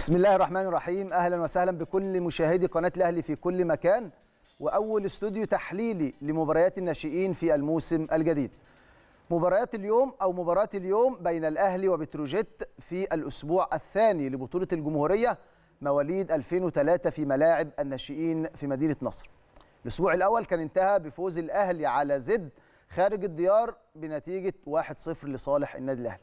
بسم الله الرحمن الرحيم اهلا وسهلا بكل مشاهدي قناه الاهلي في كل مكان واول استوديو تحليلي لمباريات الناشئين في الموسم الجديد مباريات اليوم او مباراه اليوم بين الاهلي وبتروجيت في الاسبوع الثاني لبطوله الجمهوريه مواليد 2003 في ملاعب الناشئين في مدينه نصر الاسبوع الاول كان انتهى بفوز الاهلي على زد خارج الديار بنتيجه 1-0 لصالح النادي الاهلي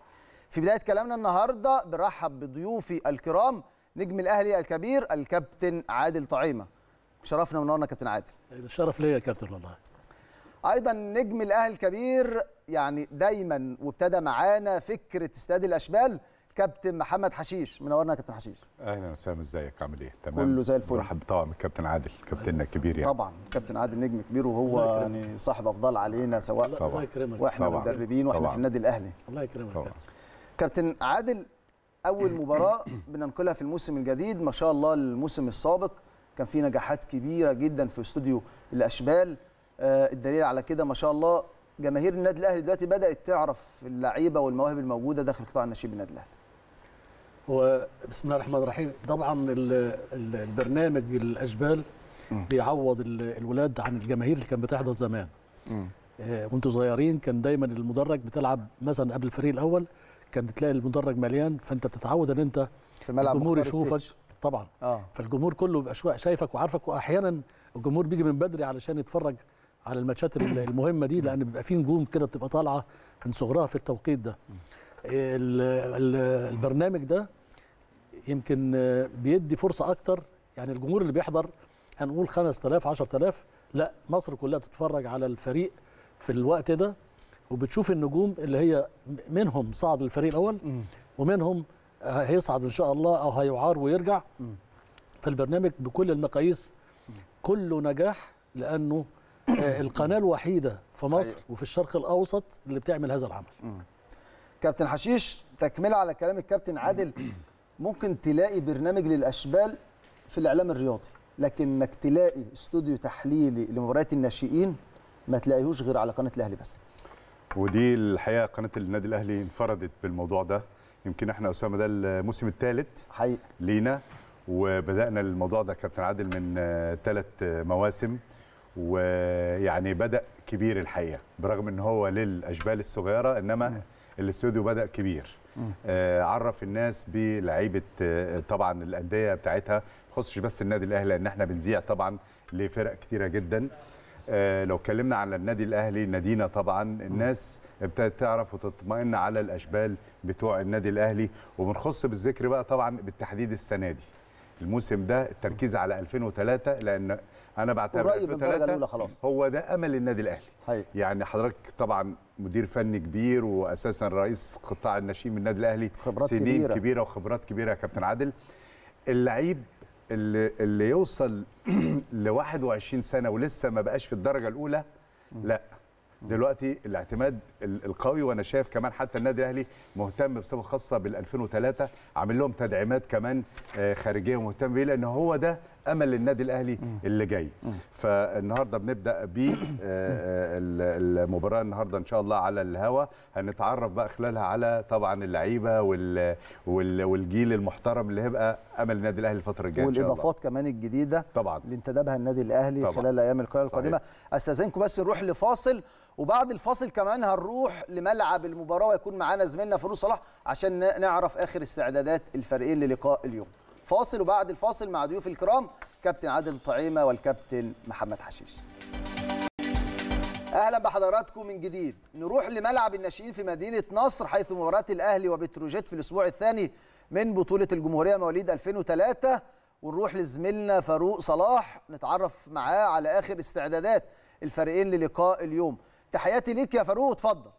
في بدايه كلامنا النهارده برحب بضيوفي الكرام نجم الاهلي الكبير الكابتن عادل طعيمه شرفنا ونورنا كابتن عادل الشرف ليا يا كابتن والله ايضا نجم الاهلي الكبير يعني دايما وابتدى معانا فكره استاد الاشبال كابتن محمد حشيش منورنا يا كابتن حشيش اهلا وسهلا ازيك عامل ايه تمام كله زي الفل رحب طبعا كابتن عادل كابتننا الكبير يعني طبعا كابتن عادل نجم كبير وهو يعني صاحب افضل علينا سواء الله يكرمك واحنا مدربين واحنا في النادي الاهلي الله يكرمك كابتن عادل اول مباراه بننقلها في الموسم الجديد ما شاء الله الموسم السابق كان في نجاحات كبيره جدا في استوديو الاشبال آه، الدليل على كده ما شاء الله جماهير النادي الاهلي دلوقتي بدات تعرف اللعيبه والمواهب الموجوده داخل قطاع الناشئين بالنادي الاهلي هو بسم الله الرحمن الرحيم طبعا البرنامج الاشبال بيعوض الولاد عن الجماهير اللي كانت بتحضر زمان آه، وانتم صغيرين كان دايما المدرج بتلعب مثلا قبل الفريق الاول كان تلاقي المدرج مليان فانت بتتعود ان انت في الملعب الجمهور يشوفك طبعا آه. فالجمهور كله بيبقى شايفك وعارفك واحيانا الجمهور بيجي من بدري علشان يتفرج على الماتشات المهمه دي لان بيبقى في نجوم كده بتبقى طالعه من صغرها في التوقيت ده البرنامج ده يمكن بيدي فرصه اكتر يعني الجمهور اللي بيحضر هنقول 5000 10000 لا مصر كلها تتفرج على الفريق في الوقت ده وبتشوف النجوم اللي هي منهم صعد الفريق الاول ومنهم هيصعد ان شاء الله او هيعار ويرجع فالبرنامج بكل المقاييس كله نجاح لانه آه، القناه الوحيده في مصر أيوة. وفي الشرق الاوسط اللي بتعمل هذا العمل كابتن حشيش تكمله على كلام الكابتن عادل ممكن تلاقي برنامج للاشبال في الاعلام الرياضي لكن انك تلاقي استوديو تحليلي لمباريات الناشئين ما تلاقيهوش غير على قناه الاهلي بس ودي الحقيقه قناه النادي الاهلي انفردت بالموضوع ده يمكن احنا اسامه ده الموسم الثالث حقيقي لينا وبدانا الموضوع ده كابتن عادل من آه، ثلاث مواسم ويعني بدا كبير الحقيقه برغم ان هو للاشبال الصغيره انما الاستوديو بدا كبير آه عرف الناس بلعيبه آه طبعا الانديه بتاعتها ما بس النادي الاهلي لان احنا بنذيع طبعا لفرق كثيره جدا آه، لو اتكلمنا على النادي الاهلي نادينا طبعا الناس ابتدت تعرف وتطمئن على الاشبال بتوع النادي الاهلي وبنخص بالذكر بقى طبعا بالتحديد السنه دي الموسم ده التركيز على 2003 لان انا بعتبر 2003 خلاص هو ده امل النادي الاهلي هي. يعني حضرتك طبعا مدير فني كبير واساسا رئيس قطاع الناشئين من النادي الاهلي خبرات سنين كبيره, كبيرة وخبرات كبيره يا كابتن عادل اللعيب اللي اللي يوصل ل 21 سنه ولسه ما بقاش في الدرجه الاولى لا دلوقتي الاعتماد القوي وانا شايف كمان حتى النادي الاهلي مهتم بصفه خاصه بال 2003 عامل لهم تدعيمات كمان آه، خارجيه ومهتم بيه لان هو ده امل للنادي الاهلي اللي جاي فالنهارده بنبدا بالمباراه آه، آه، النهارده ان شاء الله على الهوا هنتعرف بقى خلالها على طبعا اللعيبه وال... وال... والجيل المحترم اللي هيبقى امل النادي الاهلي الفتره الجايه والاضافات كمان الجديده طبعا اللي انتدبها النادي الاهلي طبعا. خلال ايام القرار القادمه استاذنكم بس نروح لفاصل وبعد الفاصل كمان هنروح لملعب المباراه ويكون معانا زميلنا فاروق صلاح عشان نعرف اخر استعدادات الفريقين للقاء اليوم فاصل وبعد الفاصل مع ضيوف الكرام كابتن عادل طعيمه والكابتن محمد حشيش اهلا بحضراتكم من جديد نروح لملعب الناشئين في مدينه نصر حيث مباراه الاهلي وبتروجيت في الاسبوع الثاني من بطوله الجمهوريه مواليد 2003 ونروح لزميلنا فاروق صلاح نتعرف معاه على اخر استعدادات الفريقين للقاء اليوم تحياتي ليك يا فاروق اتفضل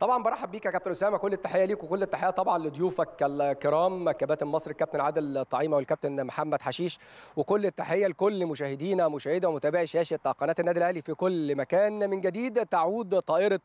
طبعا برحب بيك يا كابتن اسامه كل التحيه ليك وكل التحيه طبعا لضيوفك الكرام كباتن مصر الكابتن عادل طعيمه والكابتن محمد حشيش وكل التحيه لكل مشاهدينا مشاهدة ومتابعي شاشه قناه النادي الاهلي في كل مكان من جديد تعود طائره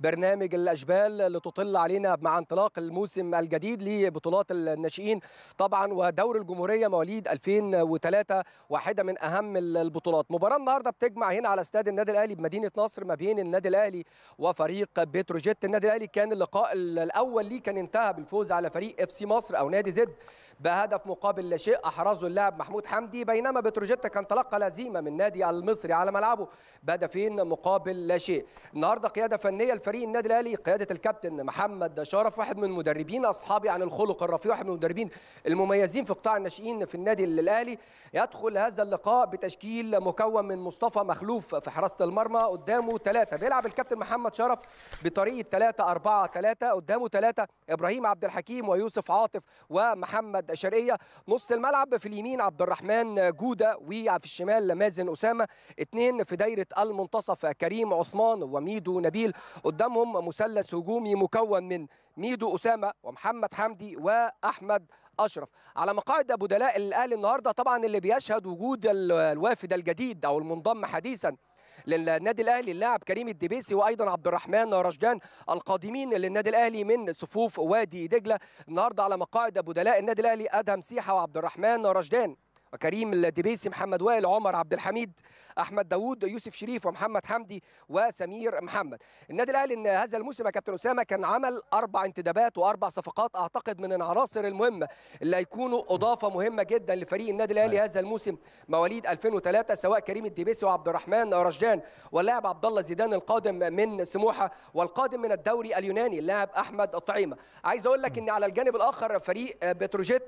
برنامج الاشبال لتطل علينا مع انطلاق الموسم الجديد لبطولات الناشئين طبعا ودور الجمهوريه مواليد 2003 واحده من اهم البطولات مباراه النهارده بتجمع هنا على استاد النادي الاهلي بمدينه نصر ما بين النادي الاهلي وفريق بتروجيت النادي الاهلي كان اللقاء الاول ليه كان انتهى بالفوز على فريق اف سي مصر او نادي زد بهدف مقابل لا شيء احرزه اللاعب محمود حمدي بينما بتروجيتا كان تلقى لزيمه من نادي المصري على ملعبه بهدفين مقابل لا شيء النهارده قياده فنيه لفريق النادي الاهلي قياده الكابتن محمد شرف واحد من مدربين اصحابي عن الخلق الرفيع واحد من المدربين المميزين في قطاع الناشئين في النادي الاهلي يدخل هذا اللقاء بتشكيل مكون من مصطفى مخلوف في حراسه المرمى قدامه ثلاثه بيلعب الكابتن محمد شرف بطريقه ثلاثه اربعه ثلاثه قدامه ثلاثه ابراهيم عبد الحكيم ويوسف عاطف ومحمد محمد شرقية نص الملعب في اليمين عبد الرحمن جودة وفي الشمال مازن أسامة اثنين في دايرة المنتصف كريم عثمان وميدو نبيل قدامهم مثلث هجومي مكون من ميدو أسامة ومحمد حمدي وأحمد اشرف على مقاعد ابو دلاء الاهلي النهارده طبعا اللي بيشهد وجود الوافد الجديد او المنضم حديثا للنادي الاهلي اللاعب كريم الدبيسي وايضا عبد الرحمن رشدان القادمين للنادي الاهلي من صفوف وادي دجله النهارده على مقاعد بدلاء النادي الاهلي ادهم سيحه وعبد الرحمن رشدان وكريم الدبيسي محمد وائل عمر عبد الحميد احمد داوود يوسف شريف ومحمد حمدي وسمير محمد النادي الاهلي ان هذا الموسم يا كابتن اسامه كان عمل اربع انتدابات واربع صفقات اعتقد من العناصر المهمه اللي هيكونوا اضافه مهمه جدا لفريق النادي الاهلي أيوة. هذا الموسم مواليد 2003 سواء كريم الدبيسي وعبد الرحمن رشدان واللاعب عبد الله زيدان القادم من سموحه والقادم من الدوري اليوناني اللاعب احمد الطعيمه عايز اقول لك ان على الجانب الاخر فريق بتروجيت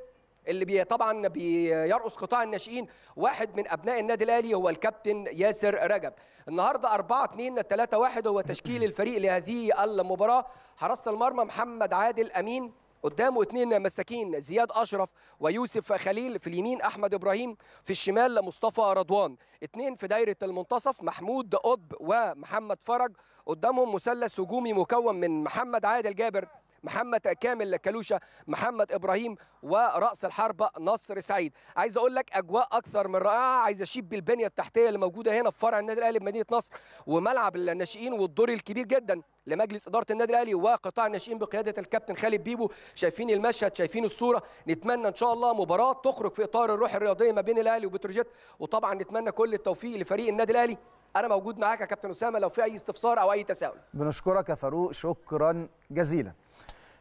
اللي بي طبعا بيرقص قطاع الناشئين واحد من ابناء النادي الاهلي هو الكابتن ياسر رجب النهارده 4 2 3 1 هو تشكيل الفريق لهذه المباراه حراسه المرمى محمد عادل امين قدامه اثنين مساكين زياد اشرف ويوسف خليل في اليمين احمد ابراهيم في الشمال مصطفى رضوان اثنين في دايره المنتصف محمود قطب ومحمد فرج قدامهم مثلث هجومي مكون من محمد عادل جابر محمد كامل كلوشه محمد ابراهيم وراس الحربه نصر سعيد عايز اقول لك اجواء اكثر من رائعه عايز اشيد بالبنيه التحتيه اللي موجوده هنا في فرع النادي الاهلي بمدينه نصر وملعب الناشئين والدور الكبير جدا لمجلس اداره النادي الاهلي وقطاع الناشئين بقياده الكابتن خالد بيبو شايفين المشهد شايفين الصوره نتمنى ان شاء الله مباراه تخرج في اطار الروح الرياضيه ما بين الاهلي وبتروجيت وطبعا نتمنى كل التوفيق لفريق النادي الاهلي انا موجود معاك يا كابتن اسامه لو في اي استفسار او اي تساؤل بنشكرك يا فاروق شكرا جزيلا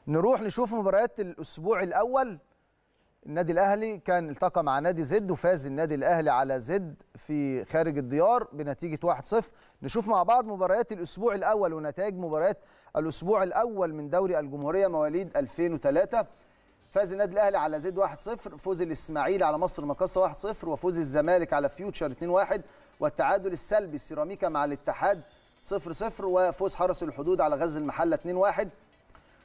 نروح نشوف مباريات الاسبوع الاول النادي الاهلي كان التقى مع نادي زد وفاز النادي الاهلي على زد في خارج الديار بنتيجه 1-0 نشوف مع بعض مباريات الاسبوع الاول ونتائج مباريات الاسبوع الاول من دوري الجمهوريه مواليد 2003 فاز النادي الاهلي على زد 1-0 فوز الاسماعيلي على مصر مقاصه 1-0 وفوز الزمالك على فيوتشر 2-1 والتعادل السلبي السيراميكا مع الاتحاد 0-0 وفوز حرس الحدود على غزل المحله 2-1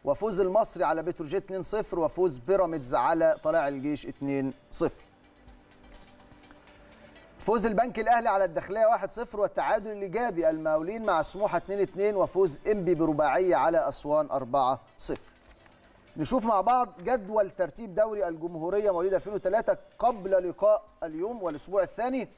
وفوز المصري على بتروجيت 2-0 وفوز بيراميدز على طلائع الجيش 2-0 فوز البنك الاهلي على الداخليه 1-0 والتعادل الايجابي المقاولين مع سموحه 2-2 وفوز انبي برباعيه على اسوان 4-0 نشوف مع بعض جدول ترتيب دوري الجمهوريه مواليد 2003 قبل لقاء اليوم والاسبوع الثاني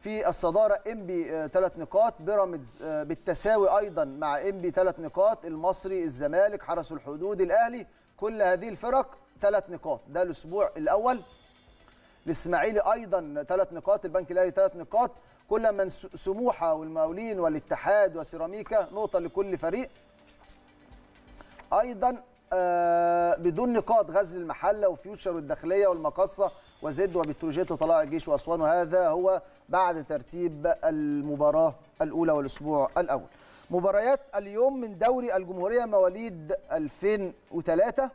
في الصداره انبي ثلاث آه، نقاط بيراميدز آه، بالتساوي ايضا مع انبي ثلاث نقاط المصري الزمالك حرس الحدود الاهلي كل هذه الفرق ثلاث نقاط ده الاسبوع الاول الاسماعيلي ايضا ثلاث نقاط البنك الاهلي ثلاث نقاط كل من سموحه والمقاولين والاتحاد وسيراميكا نقطه لكل فريق ايضا آه، بدون نقاط غزل المحله وفيوتشر والداخليه والمقصه وزد وبتروجيت وطلائع الجيش واسوان وهذا هو بعد ترتيب المباراه الاولى والاسبوع الاول. مباريات اليوم من دوري الجمهوريه مواليد 2003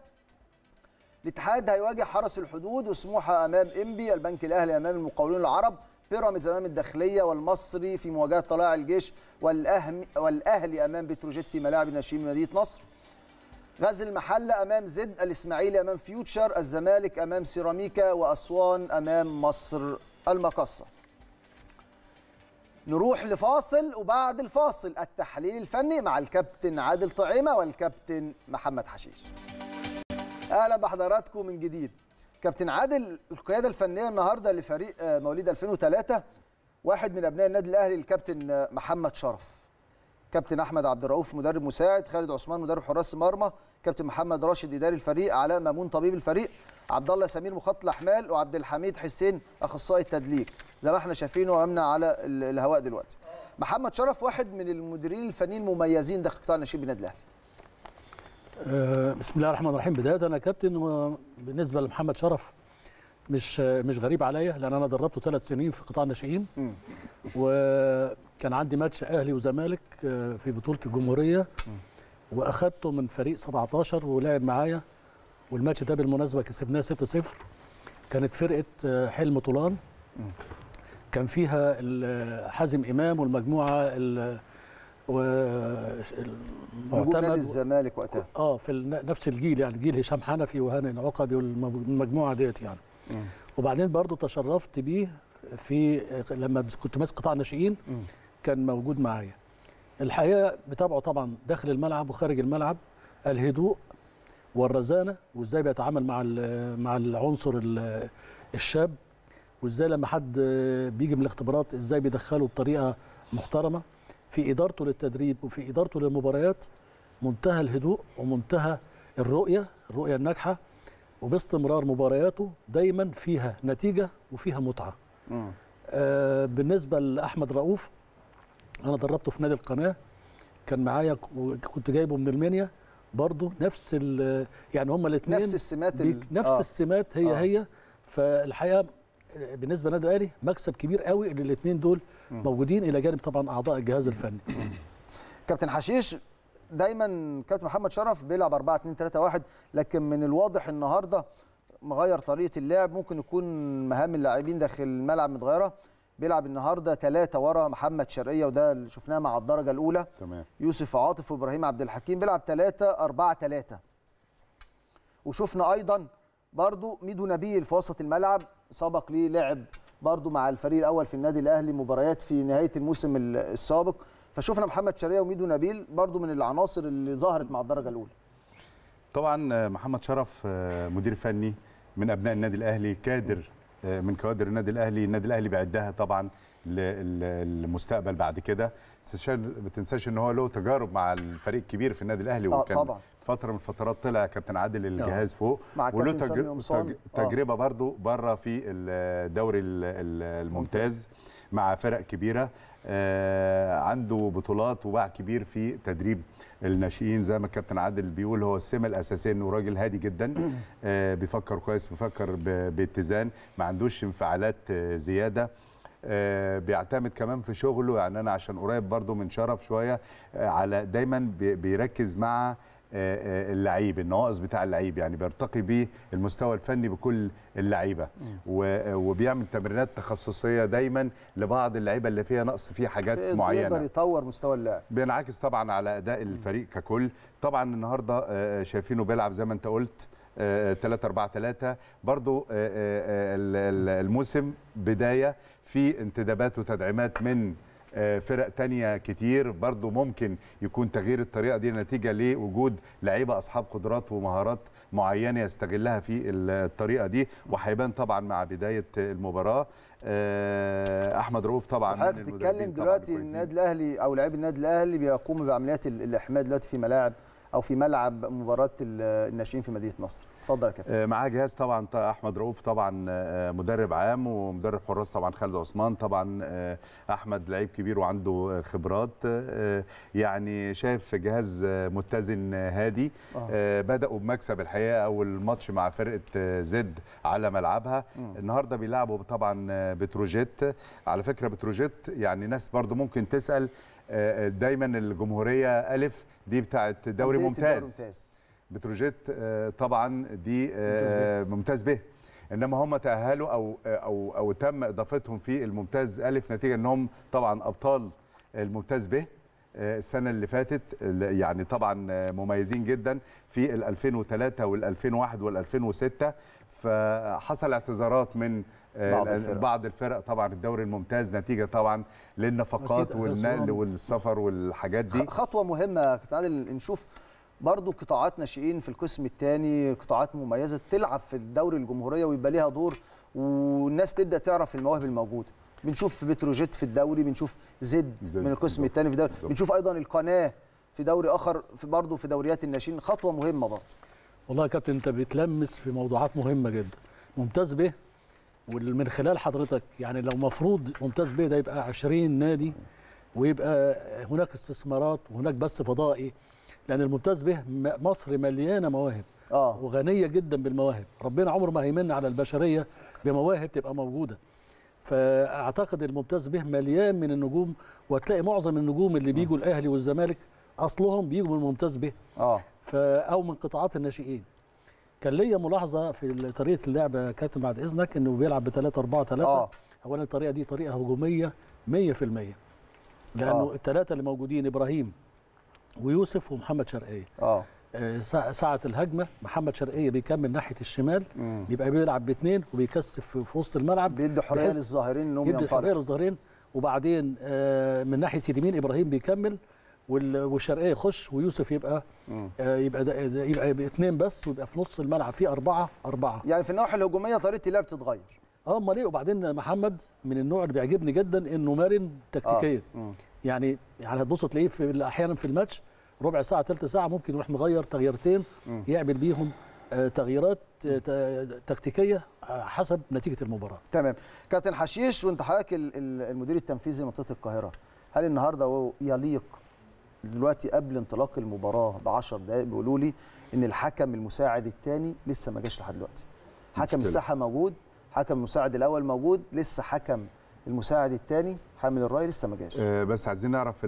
الاتحاد هيواجه حرس الحدود وسموحه امام انبي، البنك الاهلي امام المقاولون العرب، بيراميدز امام الداخليه والمصري في مواجهه طلائع الجيش والاهلي امام بتروجيت في ملاعب الناشئين مدينه نصر. غزل المحله امام زد الاسماعيلي امام فيوتشر الزمالك امام سيراميكا واسوان امام مصر المقصه نروح لفاصل وبعد الفاصل التحليل الفني مع الكابتن عادل طعيمه والكابتن محمد حشيش اهلا بحضراتكم من جديد كابتن عادل القياده الفنيه النهارده لفريق مواليد 2003 واحد من ابناء النادي الاهلي الكابتن محمد شرف كابتن احمد عبد الرؤوف مدرب مساعد خالد عثمان مدرب حراس المرمى كابتن محمد راشد اداري الفريق علاء مامون طبيب الفريق عبد الله سمير مخطط الاحمال وعبد الحميد حسين اخصائي التدليك زي ما احنا شايفينه امامنا على الهواء دلوقتي محمد شرف واحد من المديرين الفنيين المميزين داخل قطاع الناشئين بالنادي الاهلي آه، بسم الله الرحمن الرحيم بدايه انا كابتن بالنسبه لمحمد شرف مش مش غريب عليا لان انا دربته ثلاث سنين في قطاع الناشئين وكان عندي ماتش اهلي وزمالك آه، في بطوله الجمهوريه واخدته من فريق 17 ولعب معايا والماتش ده بالمناسبه كسبناه 6-0 كانت فرقه آه، حلم طولان كان فيها حازم امام والمجموعه معتمد نادي الزمالك وقتها اه في نفس الجيل يعني جيل هشام حنفي وهاني العقبي والمجموعه ديت يعني وبعدين برضو تشرفت بيه في لما كنت ماسك قطاع الناشئين كان موجود معايا الحقيقه بتابعه طبعا داخل الملعب وخارج الملعب الهدوء والرزانه وازاي بيتعامل مع مع العنصر الشاب وازاي لما حد بيجي من الاختبارات ازاي بيدخله بطريقه محترمه في ادارته للتدريب وفي ادارته للمباريات منتهى الهدوء ومنتهى الرؤيه الرؤيه الناجحه وباستمرار مبارياته دايما فيها نتيجه وفيها متعه. آه بالنسبه لاحمد رؤوف انا دربته في نادي القناه كان معايا كنت جايبه من المنيا برضه نفس يعني هما الاثنين نفس السمات ال... نفس آه. السمات هي آه. هي فالحقيقه بالنسبه للنادي الاهلي مكسب كبير قوي ان الاثنين دول موجودين الى جانب طبعا اعضاء الجهاز الفني كابتن حشيش دايما كابتن محمد شرف بيلعب 4 2 3 1 لكن من الواضح النهارده مغير طريقه اللعب ممكن يكون مهام اللاعبين داخل الملعب متغيره بيلعب النهارده ثلاثه ورا محمد شرقيه وده اللي شفناه مع الدرجه الاولى تمام. يوسف عاطف وابراهيم عبد الحكيم بيلعب ثلاثه أربعة ثلاثة وشفنا ايضا برضو ميدو نبيل في وسط الملعب سبق ليه لعب برضو مع الفريق الاول في النادي الاهلي مباريات في نهايه الموسم السابق فشوفنا محمد شريه وميدو نبيل برضو من العناصر اللي ظهرت مع الدرجه الاولى طبعا آه، محمد شرف آه، مدير فني من ابناء النادي الاهلي كادر آه، من كوادر النادي الاهلي النادي الاهلي بيعدها طبعا للمستقبل بعد كده ما تنساش ان هو له تجارب مع الفريق الكبير في النادي الاهلي آه وكان طبعا. فتره من الفترات طلع كابتن عادل الجهاز آه. فوق مع وله تجربه آه. برضه بره في الدوري الممتاز ممتاز. مع فرق كبيره آه، عنده بطولات وباع كبير في تدريب الناشئين زي ما الكابتن عادل بيقول هو السمه الاساسيه انه راجل هادي جدا آه، بيفكر كويس بيفكر باتزان ما عندوش انفعالات آه، زياده بيعتمد كمان في شغله يعني انا عشان قريب برضو من شرف شويه على دايما بيركز مع آه، آه، اللعيب النواقص بتاع اللعيب يعني بيرتقي بيه المستوى الفني بكل اللعيبه آه، وبيعمل تمرينات تخصصيه دايما لبعض اللعيبه اللي فيها نقص فيها حاجات معينه بيقدر يطور مستوى اللاعب بينعكس طبعا على اداء الفريق ككل طبعا النهارده شايفينه بيلعب زي ما انت قلت 3 4 3 برضو الموسم بدايه في انتدابات وتدعيمات من فرق تانية كتير برضو ممكن يكون تغيير الطريقة دي نتيجة لوجود لعيبة أصحاب قدرات ومهارات معينة يستغلها في الطريقة دي وهيبان طبعا مع بداية المباراة آه، احمد رؤوف طبعا حضرتك بتتكلم دلوقتي النادي الاهلي او لعيب النادي الاهلي بيقوم بعمليات الاحماء دلوقتي في ملاعب او في ملعب مباراه الناشئين في مدينه نصر اتفضل يا كابتن آه، معاه جهاز طبعا احمد رؤوف طبعا آه، مدرب عام ومدرب حراس طبعا خالد عثمان طبعا آه، احمد لعيب كبير وعنده خبرات يعني شايف جهاز متزن هادي آه. بداوا بمكسب الحقيقه اول ماتش مع فرقه زد على ملعبها النهارده بيلعبوا طبعا بتروجيت على فكره بتروجيت يعني ناس برضو ممكن تسال دايما الجمهوريه الف دي بتاعت إيه دوري ممتاز, ممتاز. بتروجيت آه، طبعا دي آه، ممتاز به انما هم تاهلوا او او او تم اضافتهم في الممتاز الف نتيجه انهم طبعا ابطال الممتاز به آه، السنه اللي فاتت يعني طبعا مميزين جدا في ال 2003 وال 2001 وال 2006 فحصل اعتذارات من آه، بعض الفرق, بعض الفرق طبعا الدوري الممتاز نتيجه طبعا للنفقات والنقل والسفر والحاجات دي خطوه مهمه كابتن عادل نشوف برضو قطاعات ناشئين في القسم الثاني قطاعات مميزه تلعب في الدوري الجمهوريه ويبقى ليها دور والناس تبدا تعرف المواهب الموجوده بنشوف بتروجيت في الدوري بنشوف زد, زد من القسم الثاني في الدوري بنشوف ايضا القناه في دوري اخر في برضه في دوريات الناشئين خطوه مهمه برضه والله يا كابتن انت بتلمس في موضوعات مهمه جدا ممتاز به ومن خلال حضرتك يعني لو مفروض ممتاز بيه ده يبقى 20 نادي ويبقى هناك استثمارات وهناك بث فضائي لان الممتاز به مصر مليانه مواهب آه. وغنيه جدا بالمواهب ربنا عمره ما هيمن على البشريه بمواهب تبقى موجوده فاعتقد الممتاز به مليان من النجوم وتلاقي معظم النجوم اللي بيجوا الاهلي والزمالك اصلهم بيجوا من الممتاز به اه او من قطاعات الناشئين كان ليا ملاحظه في طريقه اللعب يا كابتن بعد اذنك انه بيلعب ب 3 4 3 آه. اولا الطريقه دي طريقه هجوميه 100% لانه آه. الثلاثه اللي موجودين ابراهيم ويوسف ومحمد شرقيه اه, آه، ساعة الهجمة محمد شرقية بيكمل ناحية الشمال مم. بيبقى بيلعب باثنين وبيكثف في وسط الملعب بيدي حرية للظاهرين انهم بيدي حرية للظاهرين وبعدين آه، من ناحية اليمين ابراهيم بيكمل والشرقيه يخش ويوسف يبقى آه يبقى دا دا يبقى, يبقى اثنين بس ويبقى في نص الملعب في اربعه اربعه يعني في النواحي الهجوميه طريقه اللعب بتتغير اه امال ايه وبعدين محمد من النوع اللي بيعجبني جدا انه مرن تكتيكيا آه. يعني يعني هتبص تلاقيه في احيانا في الماتش ربع ساعه ثلث ساعه ممكن يروح مغير تغييرتين يعمل بيهم آه، تغييرات آه، تكتيكيه آه، حسب نتيجه المباراه تمام كابتن حشيش وانت حضرتك المدير التنفيذي لمنطقه القاهره هل النهارده يليق دلوقتي قبل انطلاق المباراه ب 10 دقائق بيقولوا لي ان الحكم المساعد الثاني لسه ما جاش لحد دلوقتي حكم الساحه موجود حكم المساعد الاول موجود لسه حكم المساعد الثاني حامل الراي لسه ما جاش أه بس عايزين نعرف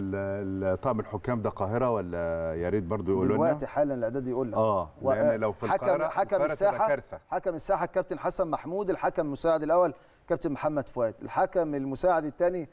طاقم الحكام ده قاهره ولا يا ريت برضه يقولوا لنا دلوقتي حالا الاعداد يقول لك اه لان آه، لو في القاهره حكم الساحه حكم الساحه الكابتن حسن محمود الحكم المساعد الاول كابتن محمد فؤاد الحكم المساعد الثاني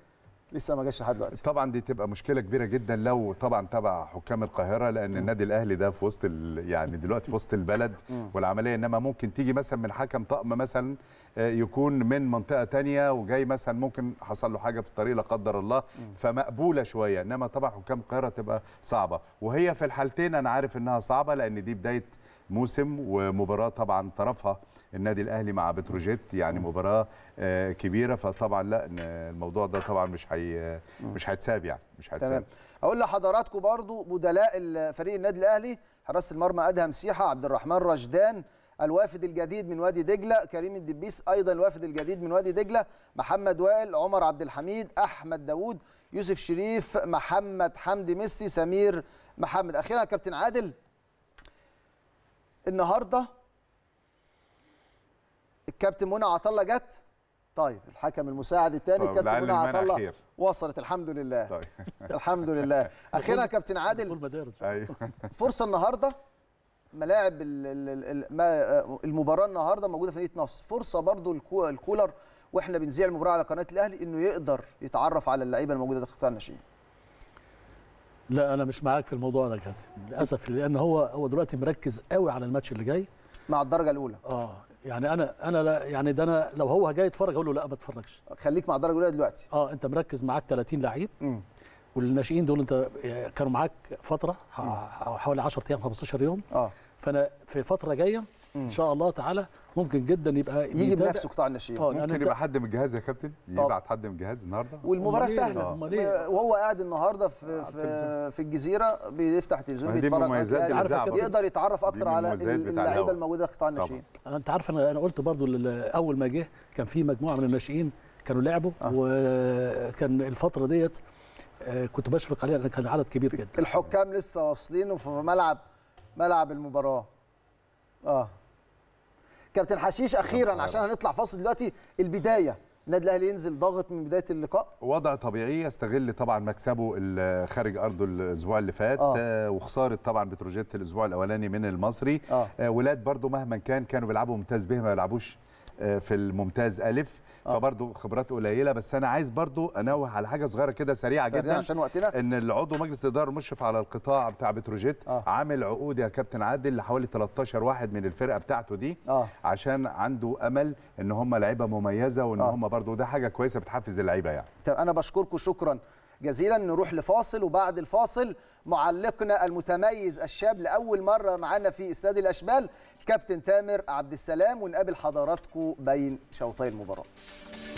لسه ما جاش لحد دلوقتي طبعا دي تبقى مشكله كبيره جدا لو طبعا تبع حكام القاهره لان النادي الاهلي ده في وسط يعني دلوقتي في وسط البلد والعمليه انما ممكن تيجي مثلا من حكم طقم مثلا آه، يكون من منطقه ثانيه وجاي مثلا ممكن حصل له حاجه في الطريق لا قدر الله فمقبوله شويه انما طبعا حكام القاهره تبقى صعبه وهي في الحالتين انا عارف انها صعبه لان دي بدايه موسم ومباراه طبعا طرفها النادي الاهلي مع بتروجيت يعني مباراه آه، كبيره فطبعا لا الموضوع ده طبعا مش حي مش هيتساب يعني مش هيتساب تمام اقول لحضراتكم برضو بدلاء فريق النادي الاهلي حراس المرمى ادهم سيحه عبد الرحمن رشدان الوافد الجديد من وادي دجله كريم الدبيس ايضا الوافد الجديد من وادي دجله محمد وائل عمر عبد الحميد احمد داوود يوسف شريف محمد حمدي ميسي سمير محمد اخيرا كابتن عادل النهارده الكابتن منى عطله جت طيب الحكم المساعد الثاني طيب، الكابتن منى عطله وصلت الحمد لله طيب. الحمد لله اخيرا يا كابتن عادل أيوه. فرصه النهارده ملاعب آه، المباراه النهارده موجوده في مدينه نصر فرصه برضو الكولر واحنا بنذيع المباراه على قناه الاهلي انه يقدر يتعرف على اللعيبه الموجوده داخل قطاع الناشئين لا انا مش معاك في الموضوع ده كابتن للاسف لان هو هو دلوقتي مركز قوي على الماتش اللي جاي مع الدرجه الاولى اه يعني انا انا لا يعني ده انا لو هو جاي يتفرج اقول له لا ما تتفرجش خليك مع الدرجه الاولى دلوقتي اه انت مركز معاك 30 لعيب والناشئين دول انت آه، كانوا معاك فتره حوالي 10 ايام 15 يوم اه فانا في فتره جايه ان شاء الله تعالى ممكن جدا يبقى يجي بنفسه قطاع الناشئين آه، ممكن يعني يبقى حد من الجهاز يا كابتن يبعت حد من الجهاز النهارده والمباراه سهله وهو قاعد النهارده في آه، في, في الجزيره بيفتح التلفزيون بيتفرج يقدر يتعرف اكتر على اللعيبه الموجوده في قطاع الناشئين انت عارف انا انا قلت برضو اول ما جه كان في مجموعه من الناشئين كانوا لعبوا آه. وكان الفتره ديت آه، كنت بشفق عليها لان كان عدد كبير جدا الحكام لسه واصلين في ملعب ملعب المباراه اه كابتن حشيش اخيرا عشان هنطلع فاصل دلوقتي البدايه النادي الاهلي ينزل ضاغط من بدايه اللقاء وضع طبيعي يستغل طبعا مكسبه خارج ارضه الاسبوع اللي فات آه. آه. وخساره طبعا بتروجيت الاسبوع الاولاني من المصري آه. آه ولاد برضو مهما كان كانوا بيلعبوا ممتاز به ما بيلعبوش آه، في الممتاز الف آه. فبرضه خبرات قليله بس انا عايز برضه انوه على حاجه صغيره كده سريعه جدا عشان وقتنا ان العضو مجلس الاداره المشرف على القطاع بتاع بتروجيت آه. عامل عقود يا كابتن عادل لحوالي 13 واحد من الفرقه بتاعته دي آه. عشان عنده امل ان هم لعيبه مميزه وان آه. هم برضه ده حاجه كويسه بتحفز اللعيبه يعني طب انا بشكركم شكرا جزيلا نروح لفاصل وبعد الفاصل معلقنا المتميز الشاب لاول مره معانا في استاد الاشبال كابتن تامر عبد السلام ونقابل حضراتكم بين شوطي المباراه